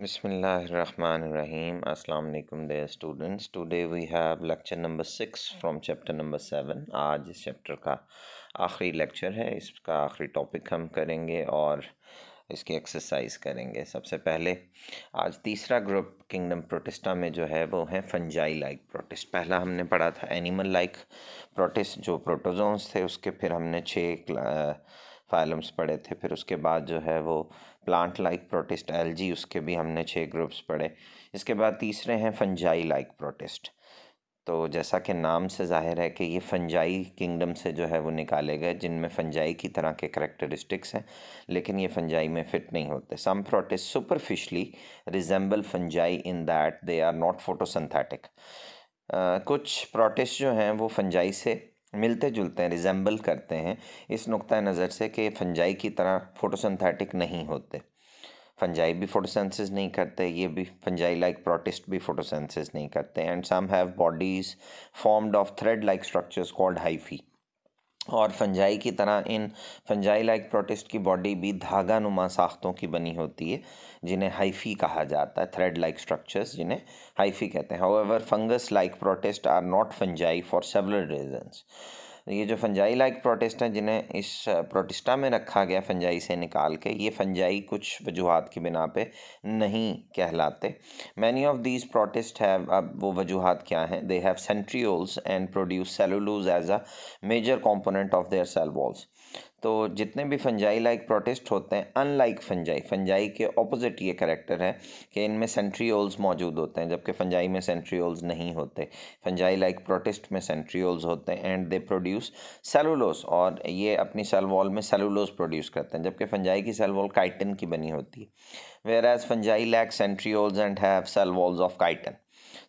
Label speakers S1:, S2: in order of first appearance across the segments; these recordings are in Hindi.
S1: Bismillahirrahmanirrahim. Assalamu alaikum dear students. Today we have lecture number 6 from chapter number आज इस चैप्टर का आखिरी लेक्चर है इसका आखिरी टॉपिक हम करेंगे और इसकी एक्सरसाइज करेंगे सबसे पहले आज तीसरा ग्रुप किंगडम प्रोटेस्टा में जो है वो है फंजाई लाइक प्रोटेस्ट पहला हमने पढ़ा था एनिमल लाइक प्रोटेस्ट जो प्रोटोजोन्स थे उसके फिर हमने छः फाइलम्स पढ़े थे फिर उसके बाद जो है वो प्लांट लाइक प्रोटेस्ट एल उसके भी हमने छः ग्रुप्स पढ़े इसके बाद तीसरे हैं फंजाई लाइक प्रोटेस्ट तो जैसा कि नाम से जाहिर है कि ये फंजाई किंगडम से जो है वो निकाले गए जिनमें फंजाई की तरह के करेक्टरिस्टिक्स हैं लेकिन ये फंजाई में फिट नहीं होते some protist superficially resemble fungi in that they are not photosynthetic कुछ प्रोटेस्ट जो हैं वो फंजाई से मिलते जुलते हैं रिजेंबल करते हैं इस नुक़ नज़र से कि फंजाई की तरह फोटोसिंथेटिक नहीं होते फंजाई भी फोटोसेंसिस नहीं करते ये भी फंजाई लाइक प्रोटिस्ट भी फोटोसेंसिस नहीं करते and some have bodies formed of thread like structures called hyphae और फंजाई की तरह इन फंजाई लाइक प्रोटिस्ट की बॉडी भी धागा नुमा साख्तों की बनी होती है जिन्हें हाइफी कहा जाता है थ्रेड लाइक स्ट्रक्चर्स जिन्हें हाइफी कहते हैं ever fungus like protist are not fungi for several reasons तो ये जो फंजाई लाइक प्रोटेस्ट हैं जिन्हें इस प्रोटेस्टा में रखा गया फंजाई से निकाल के ये फंजाई कुछ वजूहत की बिना पे नहीं कहलाते मैनी ऑफ दीज प्रोटेस्ट है अब वो वजूहत क्या हैं they have centrioles and produce cellulose as a major component of their cell walls तो जितने भी फंजाई लाइक प्रोटिस्ट होते हैं अनलाइक फंजाई फंजाई के ऑपोजिट ये करेक्टर है कि इनमें सेंट्रियोल्स मौजूद होते हैं जबकि फंजाई में सेंट्रियोल्स नहीं होते फंजाई लाइक प्रोटिस्ट में सेंट्रियोल्स होते हैं एंड दे प्रोड्यूस सेलुलोस और ये अपनी सेल वॉल में सेलुलोस प्रोड्यूस करते हैं जबकि फंजाई की सेल वॉल काइटन की बनी होती है whereas fungi lack centrioles and have cell walls of chitin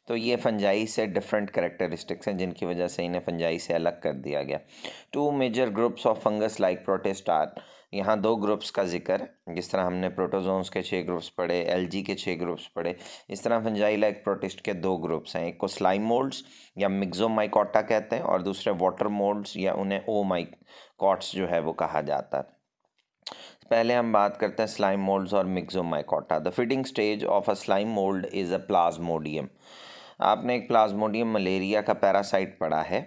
S1: तो ये फंजाई से डिफरेंट करेक्टरिस्टिक्स हैं जिनकी वजह से इन्हें फंजाई से अलग कर दिया गया two major groups of fungus like protist are यहाँ दो ग्रुप्स का जिक्र जिस तरह हमने प्रोटोजोन्स के छः ग्रुप्स पढ़े एलजी के छः ग्रुप्स पढ़े इस तरह फंजाई लाइक प्रोटेस्ट के दो ग्रुप्स हैं एक को स्लाइम मोल्ड्स या मिक्जोमाइकॉटा कहते हैं और दूसरे वाटर मोल्ड्स या उन्हें ओ माइकॉट्स जो है वो कहा जाता है पहले हम बात करते हैं स्लाइम मोल्ड्स और Myxomycota the feeding stage of a slime mould is a plasmodium आपने एक प्लाज्मोडियम मलेरिया का पैरासाइट पढ़ा है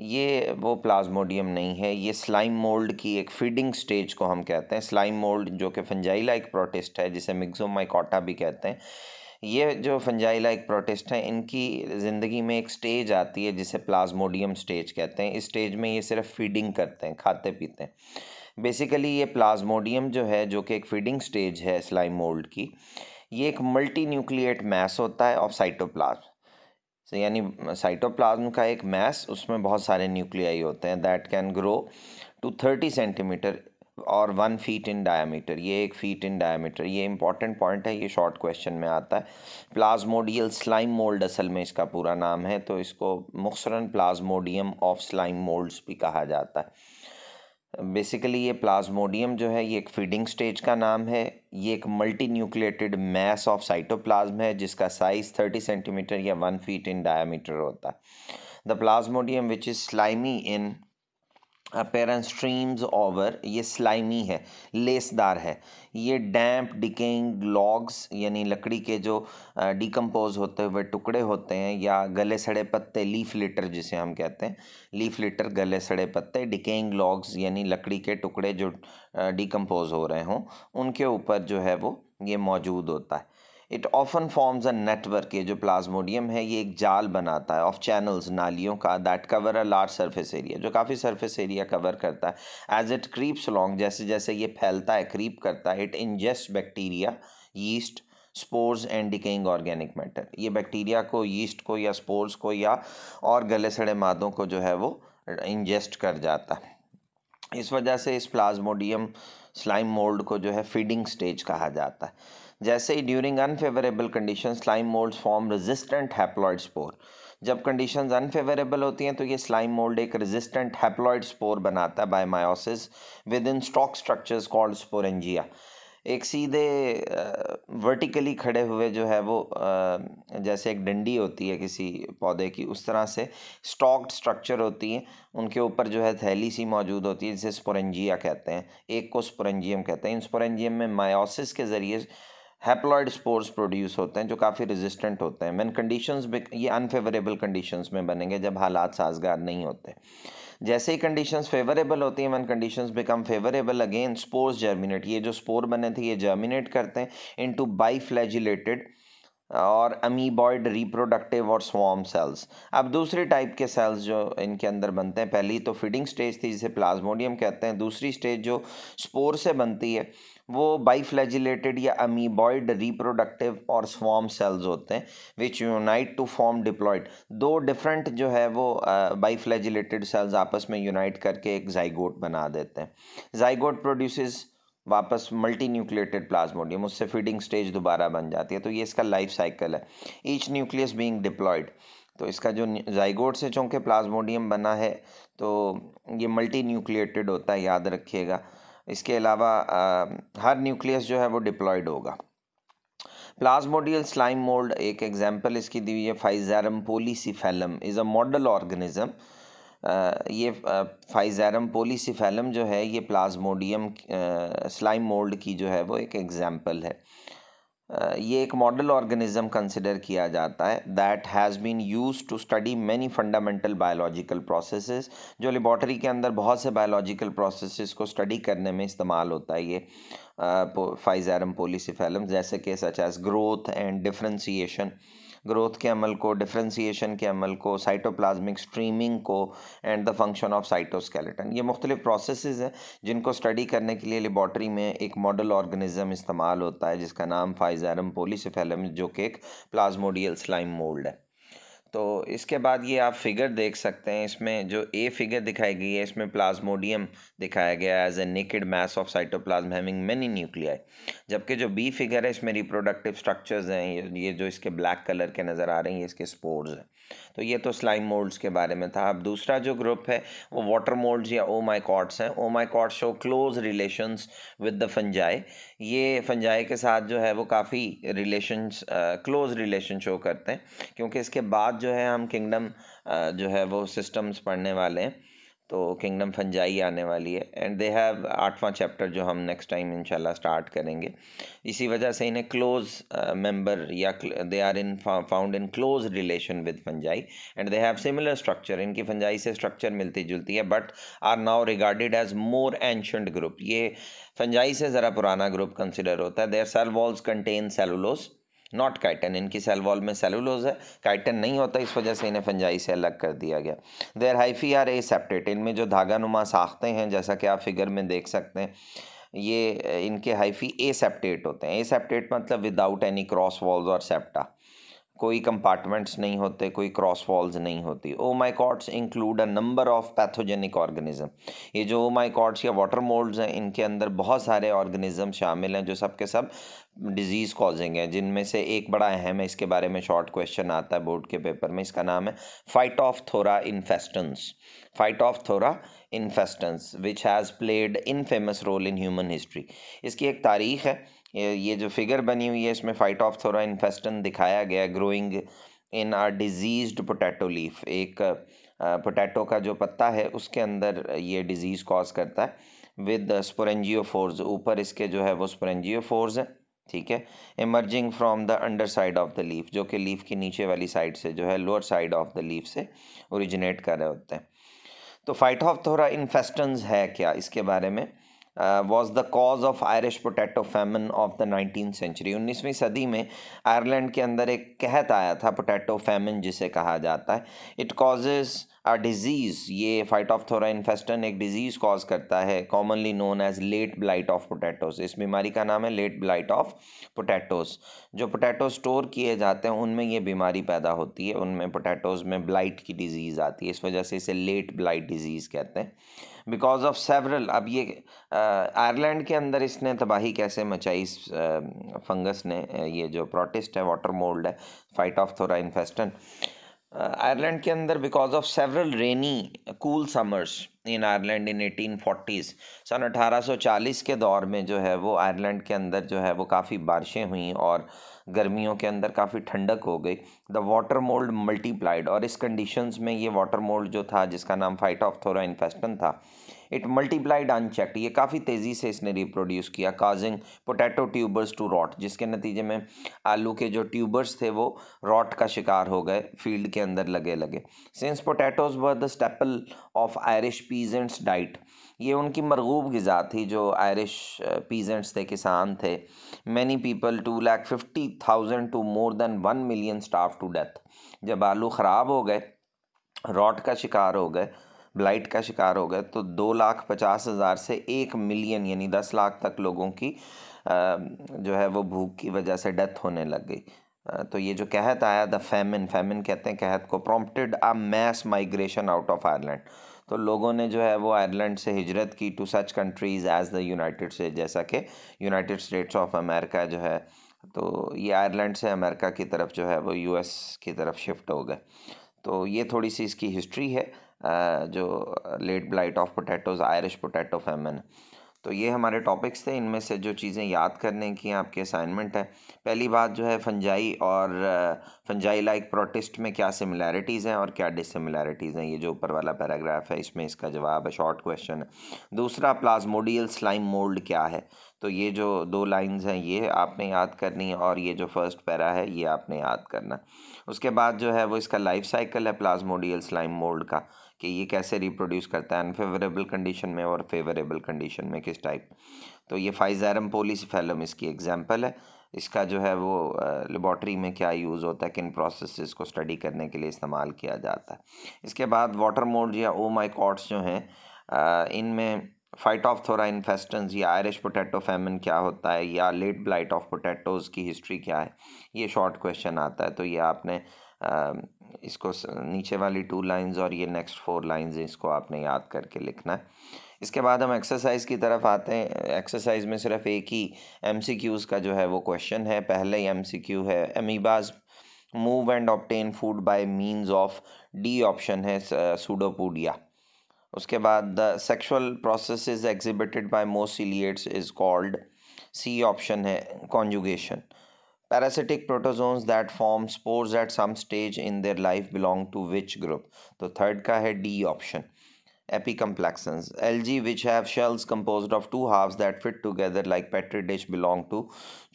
S1: ये वो प्लाज्मोडियम नहीं है ये स्लाइम मोल्ड की एक फीडिंग स्टेज को हम कहते हैं स्लाइम मोल्ड जो कि फंजाइला एक प्रोटेस्ट है जिसे मिक्सोमाइकोटा भी कहते हैं ये जो फंजाइला एक प्रोटेस्ट हैं इनकी ज़िंदगी में एक स्टेज आती है जिसे प्लाज्मोडियम स्टेज कहते हैं इस स्टेज में ये सिर्फ फीडिंग करते हैं खाते पीते हैं बेसिकली ये प्लाज्मोडियम जो है जो कि एक फीडिंग स्टेज है स्लाइम मोल्ड की ये एक मल्टी न्यूक्लिएट मैस होता है ऑफ साइटोप्लाज्म से यानी साइटोप्लाज्म का एक मैस उसमें बहुत सारे न्यूक्लियाई होते हैं that can grow to thirty centimetre और वन फीट इन डायमीटर ये एक फीट इन डायमीटर ये इंपॉर्टेंट पॉइंट है ये शॉर्ट क्वेश्चन में आता है प्लाज्मोडियल स्लाइम मोल्ड असल में इसका पूरा नाम है तो इसको मुखसरन प्लाज्मोडियम ऑफ स्लाइम मोल्ड्स भी कहा जाता है बेसिकली ये प्लाज्मोडियम जो है ये एक फीडिंग स्टेज का नाम है ये एक multi nucleated mass of cytoplasm है जिसका साइज थर्टी सेंटीमीटर या वन फीट इन डायामीटर होता है the plasmodium which is slimy in streams over ये स्लाइमी है लेसदार है ये डैम्प डिकेइंग लॉग्स यानी लकड़ी के जो डिकम्पोज होते हुए टुकड़े होते हैं या गले सड़े पत्ते लीफ लिटर जिसे हम कहते हैं लीफ लिटर गले सड़े पत्ते डिकेइंग लॉग्स यानी लकड़ी के टुकड़े जो डिकम्पोज हो रहे हों उनके ऊपर जो है वो ये मौजूद होता है it often forms a network ये जो प्लाज्मोडियम है ये एक जाल बनाता है ऑफ चैनल्स नालियों का that cover a large surface area जो काफ़ी सरफेस एरिया कवर करता है एज इट क्रीप्स लॉन्ग जैसे जैसे ये फैलता है क्रीप करता है it ingest bacteria yeast spores and decaying organic matter ये बैक्टीरिया को यीस्ट को या स्पोर्स को या और गले सड़े मादों को जो है वो इंजेस्ट कर जाता है इस वजह से इस प्लाज्मोडियम स्लाइम मोल्ड को जो है फीडिंग स्टेज कहा जाता है जैसे ही during unfavourable condition slime mould form resistant haploid spore जब कंडीशंस अनफेवरेबल होती हैं तो ये स्लाइम मोल्ड एक रेजिस्टेंट हैप्लॉइड स्पोर बनाता है by meiosis within stalk structures called sporangia एक सीधे वर्टिकली खड़े हुए जो है वो जैसे एक डंडी होती है किसी पौधे की उस तरह से स्टॉक्ड स्ट्रक्चर होती है उनके ऊपर जो है थैली सी मौजूद होती है जिसे स्पोरेंजिया कहते हैं एक को स्पोरेंजियम कहते हैं इन स्पोरेंजियम में मायोसिस के ज़रिए हैप्लॉयड स्पोर्स प्रोड्यूस होते हैं जो काफ़ी रेजिस्टेंट होते हैं मैन कंडीशंस ये अनफेवरेबल कंडीशंस में बनेंगे जब हालात साजगार नहीं होते जैसे ही कंडीशंस फेवरेबल होती हैं when conditions become favourable again spores germinate ये जो स्पोर बने थे ये जर्मिनेट करते हैं इनटू बाई फ्लैजिलेटेड और अमीबॉयड रिप्रोडक्टिव और स्वाम सेल्स अब दूसरे टाइप के सेल्स जो इनके अंदर बनते हैं पहली तो फीडिंग स्टेज थी जिसे प्लाज्मोडियम कहते हैं दूसरी स्टेज जो स्पोर से बनती है वो बाईफ्लैजिलेटेड या अमीबॉयड रिप्रोडक्टिव और स्वाम सेल्स होते हैं which unite to form diploid दो डिफरेंट जो है वो बाईफ्लैजिलेटेड सेल्स आपस में यूनाइट करके एक जाइगोट बना देते हैं जाइगोट प्रोड्यूसेस वापस मल्टी न्यूक्लिएटेड प्लाज्मोडियम उससे फीडिंग स्टेज दोबारा बन जाती है तो ये इसका लाइफ साइकिल है ईच न्यूक्लियस बीइंग डिप्लॉयड तो इसका जो जाइगोट से चूँकि प्लाज्मोडियम बना है तो ये मल्टी न्यूक्लिएटेड होता है याद रखिएगा इसके अलावा हर न्यूक्लियस जो है वो डिप्लॉयड होगा प्लाज्मोडियल स्लाइम मोल्ड एक एग्जांपल इसकी दी हुई है Physarum polycephalum is a model organism ये फाइजैरम पोलीसिफेलम जो है ये प्लाज्मोडियम स्लाइम मोल्ड की जो है वो एक एग्ज़ाम्पल है ये एक मॉडल ऑर्गेनिज्म कंसिडर किया जाता है that has been use to study many fundamental biological processes जो लेबॉटरी के अंदर बहुत से बायोलॉजिकल प्रोसेसेस को स्टडी करने में इस्तेमाल होता है ये फाइजैरम पोलीसिफेलम जैसे कि such as growth and differentiation growth के अमल को डिफ्रेंसीशन के अमल को साइटोप्लाज्मिक स्ट्रीमिंग को and the function of cytoskeleton ये मुख्तलिफ प्रोसेस हैं जिनको स्टडी करने के लिए लेबॉट्री में एक मॉडल ऑर्गेनिज्म इस्तेमाल होता है जिसका नाम फाइजारम पोलिसफेलम जो कि एक प्लाज्मोडियल स्लाइम मोल्ड है तो इसके बाद ये आप फिगर देख सकते हैं इसमें जो ए फिगर दिखाई गई है इसमें प्लाज्मोडियम दिखाया गया है as a naked mass of cytoplasm having many nuclei जबकि जो बी फिगर है इसमें रिप्रोडक्टिव स्ट्रक्चर्स हैं ये जो इसके ब्लैक कलर के नज़र आ रहे हैं इसके स्पोर्स हैं तो ये तो स्लाइम मोल्ड्स के बारे में था अब दूसरा जो ग्रुप है वो वाटर मोल्ड्स या ओ माइकॉट्स हैं oomycotes show close relation with the fungi ये फंजाई के साथ जो है वो काफ़ी रिलेशन क्लोज रिलेशन शो करते हैं क्योंकि इसके बाद जो है हम किंगडम जो है वो सिस्टम्स पढ़ने वाले हैं तो किंगडम फंजाई आने वाली है एंड दे हैव आठवां चैप्टर जो हम नेक्स्ट टाइम इंशाल्लाह स्टार्ट करेंगे इसी वजह से इन्हें क्लोज मेंबर या they are in found in close relation with fungi and they have similar structure इनकी फंजाई से स्ट्रक्चर मिलती जुलती है but are now regarded as more ancient group ये फंजाई से ज़रा पुराना ग्रुप कंसिडर होता है their cell walls contain cellulose not chitin इनकी सेल वॉल में सेलुलोज है काइटन नहीं होता इस वजह से इन्हें फंजाई से अलग कर दिया गया their hyphae are aseptate इनमें जो धागा नुमा साखते हैं जैसा कि आप फिगर में देख सकते हैं ये इनके हाइफी ए सेप्टेट होते हैं ए सेप्टेट मतलब विदाउट एनी क्रॉस वॉल्स और सेप्टा कोई कंपार्टमेंट्स नहीं होते कोई क्रॉस वॉल्स नहीं होती ओ oomycotes include a number of pathogenic organism ये जो ओ oh ओमाइकॉट्स या वाटर मोल्ड्स हैं इनके अंदर बहुत सारे ऑर्गेनिज्म शामिल हैं जो सब के सब डिज़ीज़ कॉजिंग है जिनमें से एक बड़ा अहम है इसके बारे में शॉर्ट क्वेश्चन आता है बोर्ड के पेपर में इसका नाम है Phytophthora इन्फेस्टन्स Phytophthora infestans which has played in famous role in human history इसकी एक तारीख है ये जो फिगर बनी हुई है इसमें फ़ाइट ऑफ थोरा इन्फेस्टन दिखाया गया growing in are disease potato leaf एक पोटैटो का जो पत्ता है उसके अंदर ये डिजीज़ कॉज करता है विद स्पोरेंजियो फोर्स ऊपर इसके जो है वो स्पोरेंजियो फोर्स है ठीक है emerging from the underside of the leaf जो कि लीफ की नीचे वाली साइड से जो है lower side of the leaf से ओरिजिनेट कर रहे होते हैं तो फाइट ऑफ थोड़ा इन्फेस्टन्स है क्या इसके बारे में was the cause of Irish potato famine of the nineteen century उन्नीसवीं सदी में आयरलैंड के अंदर एक कहत आया था पोटैटो फैमन जिसे कहा जाता है इट कॉजेज़ अ डिजीज़ ये फाइट ऑफ थोरा इन्फेस्टन एक डिजीज़ कॉज करता है commonly known as late blight of potatoes इस बीमारी का नाम है लेट ब्लाइट ऑफ पोटैटोज जो पोटैटो स्टोर किए जाते हैं उनमें ये बीमारी पैदा होती है उनमें पोटैटोज में ब्लाइट की डिजीज़ आती है इस वजह से इसे लेट ब्लाइट डिजीज़ कहते हैं बिकॉज ऑफ सेवरल अब ये आयरलैंड के अंदर इसने तबाही कैसे मचाई इस फंगस ने ये जो प्रोटेस्ट है वाटर मोल्ड है phytophthora infestans Ireland के अंदर because of several rainy cool summers in Ireland in eighteen forties सन अठारह सौ चालीस के दौर में जो है वो आयरलैंड के अंदर जो है वो काफ़ी बारिशें हुई और uh, गर्मियों के अंदर काफ़ी ठंडक हो गई द वाटर मोल्ड मल्टीप्लाइड और इस कंडीशंस में ये वाटर मोल्ड जो था जिसका नाम फाइट ऑफ थोरा इन्फेस्टन था इट मल्टीप्लाइड अनचेक्ड ये काफ़ी तेज़ी से इसने रिप्रोड्यूस किया causing potato tubers to rot जिसके नतीजे में आलू के जो ट्यूबर्स थे वो रॉट का शिकार हो गए फील्ड के अंदर लगे लगे since potatoes were the staple of Irish peasants diet ये उनकी मरगूब गज़ा थी जो आयरिश पीजेंट्स थे किसान थे many people two lakh fifty thousand to more than one million starved to death जब आलू ख़राब हो गए रॉट का शिकार हो गए ब्लाइट का शिकार हो गए तो दो लाख पचास हज़ार से एक मिलियन यानी दस लाख तक लोगों की जो है वो भूख की वजह से डेथ होने लग गई तो ये जो कहत आया द फैमिन फैमिन कहते हैं कहत को prompted a mass migration out of Ireland तो लोगों ने जो है वो आयरलैंड से हिजरत की to such countries as the United State जैसा कि यूनाइटेड स्टेट्स ऑफ अमेरिका जो है तो ये आयरलैंड से अमेरिका की तरफ जो है वो यूएस की तरफ शिफ्ट हो गए तो ये थोड़ी सी इसकी हिस्ट्री है जो late blight of potatoes Irish potato famine तो ये हमारे टॉपिक्स थे इनमें से जो चीज़ें याद करने की आपके असाइनमेंट है पहली बात जो है फंजाई और फंजाई लाइक प्रोटेस्ट में क्या सिमिलैरिटीज़ हैं और क्या डिसिमिलैरिटीज़ हैं ये जो ऊपर वाला पैराग्राफ है इसमें इसका जवाब है शॉर्ट क्वेश्चन है दूसरा प्लाज्मोडियल स्लाइम मोल्ड क्या है तो ये जो दो लाइंस हैं ये आपने याद करनी है और ये जो फर्स्ट पैरा है ये आपने याद करना उसके बाद जो है वो इसका लाइफ साइकिल है प्लाज्मोडियल स्लाइम मोल्ड का कि ये कैसे रिप्रोड्यूस करता है अनफेवरेबल कंडीशन में और फेवरेबल कंडीशन में किस टाइप तो ये फाइजारम पोलिसफेलम इसकी एग्जांपल है इसका जो है वो लेबॉट्री में क्या यूज़ होता है किन प्रोसेसेस को स्टडी करने के लिए इस्तेमाल किया जाता है इसके बाद वाटर मोड या ओ माई कॉट्स जो हैं इनमें फाइट ऑफ थोरा इन्फेस्टन या आयरिश पोटैटो फैमिन क्या होता है या लेट ब्लाइट ऑफ पोटैटोज़ की हिस्ट्री क्या है ये शॉर्ट क्वेश्चन आता है तो ये आपने इसको नीचे वाली टू लाइंस और ये नेक्स्ट फोर लाइंस इसको आपने याद करके लिखना है इसके बाद हम एक्सरसाइज की तरफ आते हैं एक्सरसाइज में सिर्फ एक ही एम का जो है वो क्वेश्चन है पहले ही एम है amoebas move and obtain food by means of D option है सूडोपूडिया उसके बाद the sexual process exhibited by most ciliates is called C option है conjugation parasitic protozoans that form spores at some stage in their life belong to which group तो third का है D option epicomplexans algae which have shells composed of two halves that fit together like petri dish belong to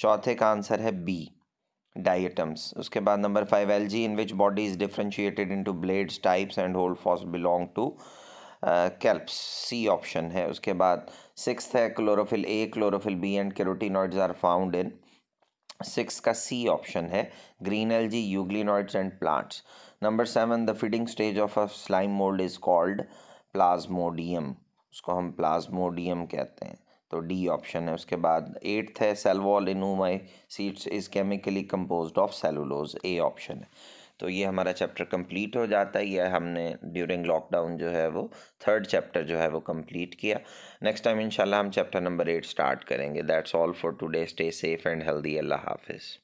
S1: चौथे का आंसर है B डाइटम्स उसके बाद number five algae in which body is differentiated into blades stipes and holdfast belong to kelps C option है उसके बाद सिक्स है chlorophyll A chlorophyll B and carotenoids are found in six का सी ऑप्शन है green algae euglenoids and plants number seven the feeding stage of a slime mould is called plasmodium उसको हम प्लाज्मोडियम कहते हैं तो डी ऑप्शन है उसके बाद एट्थ है सेलवॉल इनूमाई seeds is chemically composed of cellulose A option है तो ये हमारा चैप्टर कंप्लीट हो जाता है यह हमने ड्यूरिंग लॉकडाउन जो है वो थर्ड चैप्टर जो है वो कंप्लीट किया नेक्स्ट टाइम इंशाल्लाह हम चैप्टर नंबर एट स्टार्ट करेंगे that's all for today stay safe and healthy अल्लाह हाफिज़